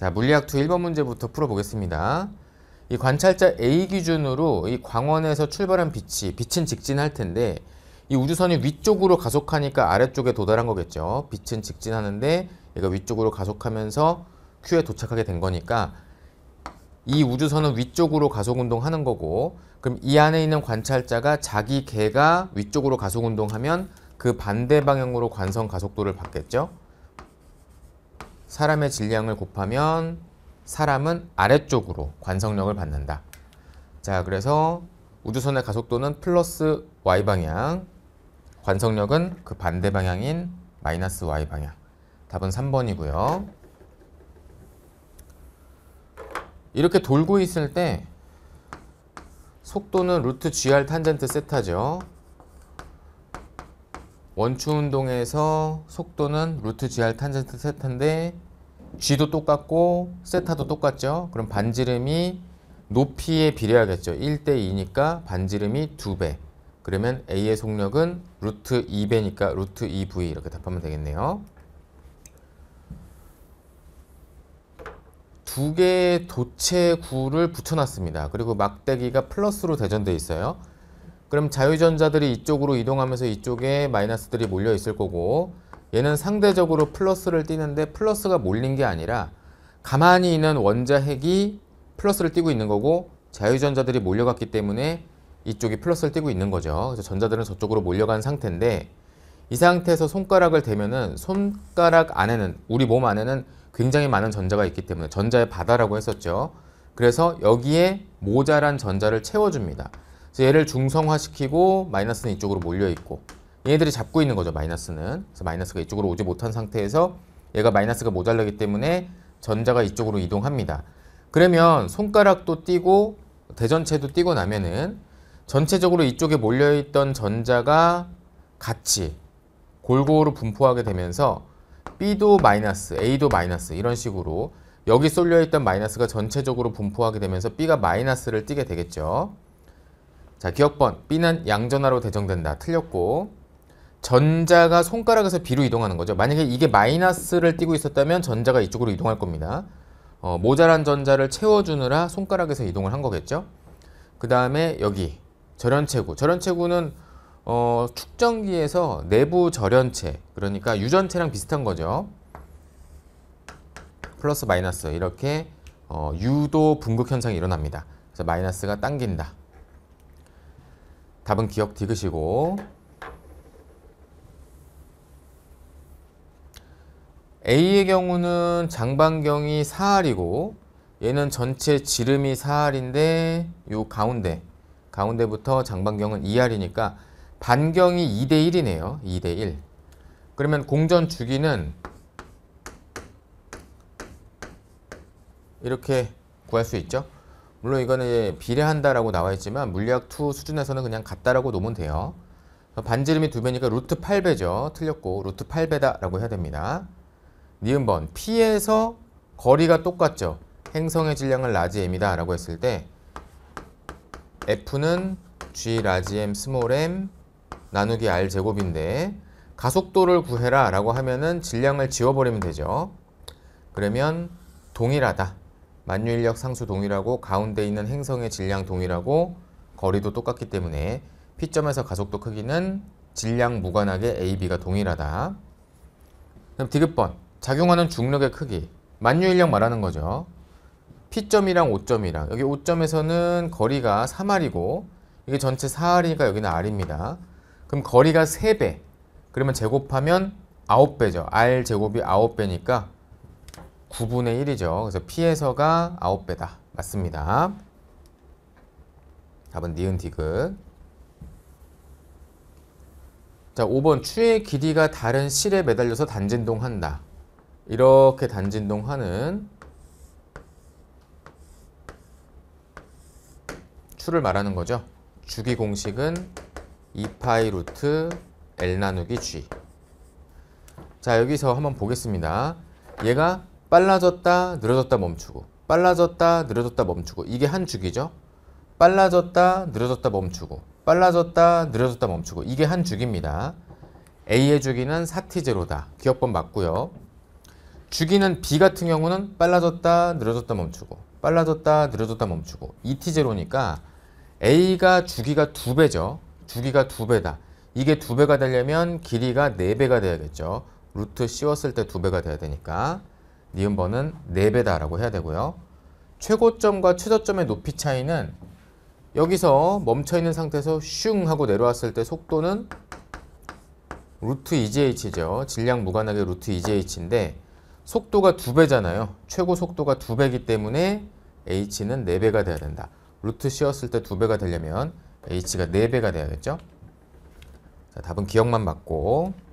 자, 물리학 2 1번 문제부터 풀어보겠습니다. 이 관찰자 A 기준으로 이 광원에서 출발한 빛이 빛은 직진할 텐데 이 우주선이 위쪽으로 가속하니까 아래쪽에 도달한 거겠죠. 빛은 직진하는데 얘가 위쪽으로 가속하면서 Q에 도착하게 된 거니까 이 우주선은 위쪽으로 가속운동하는 거고 그럼 이 안에 있는 관찰자가 자기 개가 위쪽으로 가속운동하면 그 반대 방향으로 관성 가속도를 받겠죠. 사람의 질량을 곱하면 사람은 아래쪽으로 관성력을 받는다. 자, 그래서 우주선의 가속도는 플러스 y 방향, 관성력은 그 반대 방향인 마이너스 y 방향. 답은 3번이고요. 이렇게 돌고 있을 때 속도는 루트 gr 탄젠트 세타죠. 원추 운동에서 속도는 루트 GR 탄젠트 세타인데 G도 똑같고 세타도 똑같죠. 그럼 반지름이 높이에 비례하겠죠. 1대2니까 반지름이 2배. 그러면 A의 속력은 루트 2배니까 루트 2V 이렇게 답하면 되겠네요. 두 개의 도체 구를 붙여놨습니다. 그리고 막대기가 플러스로 대전되어 있어요. 그럼 자유전자들이 이쪽으로 이동하면서 이쪽에 마이너스들이 몰려 있을 거고 얘는 상대적으로 플러스를 띄는데 플러스가 몰린 게 아니라 가만히 있는 원자 핵이 플러스를 띄고 있는 거고 자유전자들이 몰려갔기 때문에 이쪽이 플러스를 띄고 있는 거죠. 그래서 전자들은 저쪽으로 몰려간 상태인데 이 상태에서 손가락을 대면은 손가락 안에는 우리 몸 안에는 굉장히 많은 전자가 있기 때문에 전자의 바다라고 했었죠. 그래서 여기에 모자란 전자를 채워줍니다. 그래서 얘를 중성화시키고 마이너스는 이쪽으로 몰려있고 얘네들이 잡고 있는 거죠 마이너스는 그래서 마이너스가 이쪽으로 오지 못한 상태에서 얘가 마이너스가 모자라기 때문에 전자가 이쪽으로 이동합니다 그러면 손가락도 뛰고 대전체도 뛰고 나면은 전체적으로 이쪽에 몰려있던 전자가 같이 골고루 분포하게 되면서 B도 마이너스, A도 마이너스 이런 식으로 여기 쏠려있던 마이너스가 전체적으로 분포하게 되면서 B가 마이너스를 띠게 되겠죠. 자, 기억번 B는 양전화로 대정된다. 틀렸고 전자가 손가락에서 B로 이동하는 거죠. 만약에 이게 마이너스를 띄고 있었다면 전자가 이쪽으로 이동할 겁니다. 어, 모자란 전자를 채워주느라 손가락에서 이동을 한 거겠죠. 그 다음에 여기 절연체구. 절연체구는 어, 축전기에서 내부 절연체, 그러니까 유전체랑 비슷한 거죠. 플러스 마이너스 이렇게 어, 유도 분극 현상이 일어납니다. 그래서 마이너스가 당긴다. 답은 기억 디귿이고 A의 경우는 장반경이 4알이고 얘는 전체 지름이 4알인데 요 가운데 가운데부터 장반경은 2알이니까 반경이 2대1이네요. 2대1 그러면 공전 주기는 이렇게 구할 수 있죠. 물론 이거는 비례한다라고 나와 있지만 물리학 2 수준에서는 그냥 같다라고 놓으면 돼요. 반지름이 두배니까 루트 8배죠. 틀렸고 루트 8배다라고 해야 됩니다. 니은번 P에서 거리가 똑같죠. 행성의 질량은 라지 m이다 라고 했을 때 F는 G 라지 m 스몰 m 나누기 R 제곱인데 가속도를 구해라 라고 하면은 질량을 지워버리면 되죠. 그러면 동일하다. 만유인력 상수 동일하고 가운데 있는 행성의 질량 동일하고 거리도 똑같기 때문에 P점에서 가속도 크기는 질량 무관하게 A, B가 동일하다. 그럼 디귿번 작용하는 중력의 크기 만유인력 말하는 거죠. P점이랑 O점이랑 여기 O점에서는 거리가 3R이고 이게 전체 4R이니까 여기는 R입니다. 그럼 거리가 3배 그러면 제곱하면 9배죠. R 제곱이 9배니까 9분의 1이죠. 그래서 P에서가 9배다. 맞습니다. 답은 니은 디귿. 자, 5번 추의 길이가 다른 실에 매달려서 단진동한다. 이렇게 단진동하는 추를 말하는 거죠. 주기 공식은 2파이 루트 L 나누기 G. 자, 여기서 한번 보겠습니다. 얘가 빨라졌다 느려졌다 멈추고 빨라졌다 느려졌다 멈추고 이게 한 주기죠 빨라졌다 느려졌다 멈추고 빨라졌다 느려졌다 멈추고 이게 한 주기입니다 A의 주기는 4T0다 기억법 맞고요 주기는 B 같은 경우는 빨라졌다 느려졌다 멈추고 빨라졌다 느려졌다 멈추고 2T0니까 A가 주기가 두배죠 주기가 두배다 이게 두배가 되려면 길이가 네배가 돼야겠죠 루트 씌웠을 때 두배가 돼야 되니까 니은 번은 4배다라고 해야 되고요. 최고점과 최저점의 높이 차이는 여기서 멈춰있는 상태에서 슝 하고 내려왔을 때 속도는 루트 e j h 죠 질량 무관하게 루트 e j h 인데 속도가 2배잖아요. 최고 속도가 2배이기 때문에 H는 4배가 돼야 된다. 루트 씌웠을 때 2배가 되려면 H가 4배가 돼야겠죠. 자, 답은 기억만 맞고